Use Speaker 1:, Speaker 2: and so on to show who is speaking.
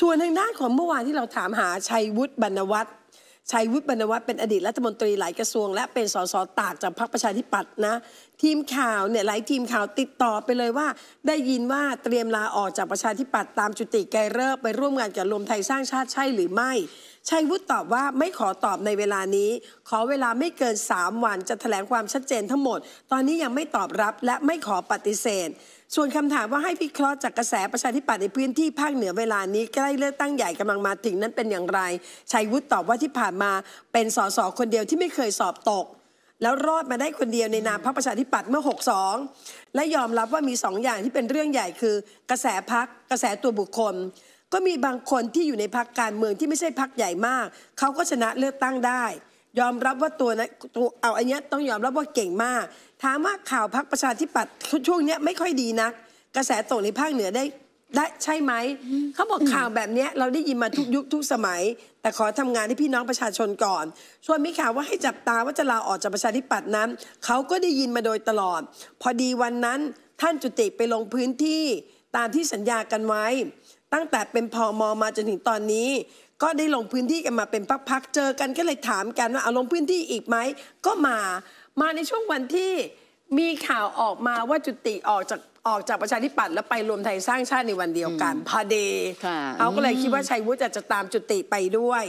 Speaker 1: ส่วนทางด้านของเมื่อวานที่เราถามหาชัยวุฒิบรรณวัฒน์ ชัยวุฒิบรรณวัฒน์เป็นอดีตรัฐมนตรีหลายกระทรวงและเป็นสสตากจากพรรคประชาธิปัตย์นะทีมข่าวเนี่ยหลายทีมข่าวติดต่อไปเลยว่า ได้ยินว่าเตรียมลาออกจากประชาธิปัตย์ตามจุติไกเริกไปร่วมงานกับรวมไทยสร้างชาติใช่หรือไม่ชัยวุฒิตอบว่าไม่ขอตอบในเวลานี้ ขอเวลาไม่เกิน3วันจะถแถลงความชัดเจนทั้งหมด ตอนนี้ยังไม่ตอบรับและไม่ขอปฏิเสธ ส่วนคำถามว่าให้พิเคราะห์จากกระแสประชาธิปัตย์ในพื้นที่ภาคเหนือเวลานี้ใกล้เลือกตั้งใหญ่กำลังมาถึง นั้นเป็นอย่างไรชัยวุฒิตอบว่าที่ผ่านมา เป็นสสคนเดียวที่ไม่เคยสอบตก แล้วรอดมาได้คนเดียวในนามพรรคประชาธิปัตย์เมื่อ62และยอมรับว่ามีสองอย่างที่เป็นเรื่องใหญ่คือกระแสพักกระแสตัวบุคคลก็มีบางคนที่อยู่ในพักการเมืองที่ไม่ใช่พักใหญ่มากเขาก็ชนะเลือกตั้งได้ ยอมรับว่าตัวนะตัวเอาอันนี้ต้องยอมรับว่าเก่งมากถามว่าข่าวพักประชาธิปัตย์ช่วงนี้ไม่ค่อยดีนักกระแสตกในภาคเหนือได้ได้ใช่ไหมเขาบอกข่าวแบบนี้เราได้ยินมาทุกยุคทุกสมัย แต่ขอทำงานให้พี่น้องประชาชนก่อนส่วนมีข่าวว่าให้จับตาว่าจะลาออกจากประชาธิปัตย์นั้นเขาก็ได้ยินมาโดยตลอด พอดีวันนั้นท่านจุติไปลงพื้นที่ตามที่สัญญากันไว้ตั้งแต่เป็นพอมอมาจนถึงตอนนี้ ก็ได้ลงพื้นที่กันมาเป็นพักๆ เจอกันก็เลยถามกัน ว่าเอาลงพื้นที่อีกไหมก็มามาในช่วงวันที่มีข่าวออกมาว่าจุติออกจากออกจากประชาธิปัตย์แล้วไปรวมไทยสร้างชาติในวันเดียวกันพอดี เขาก็เลยคิดว่าชัยวุฒิจะตามจุติไปด้วย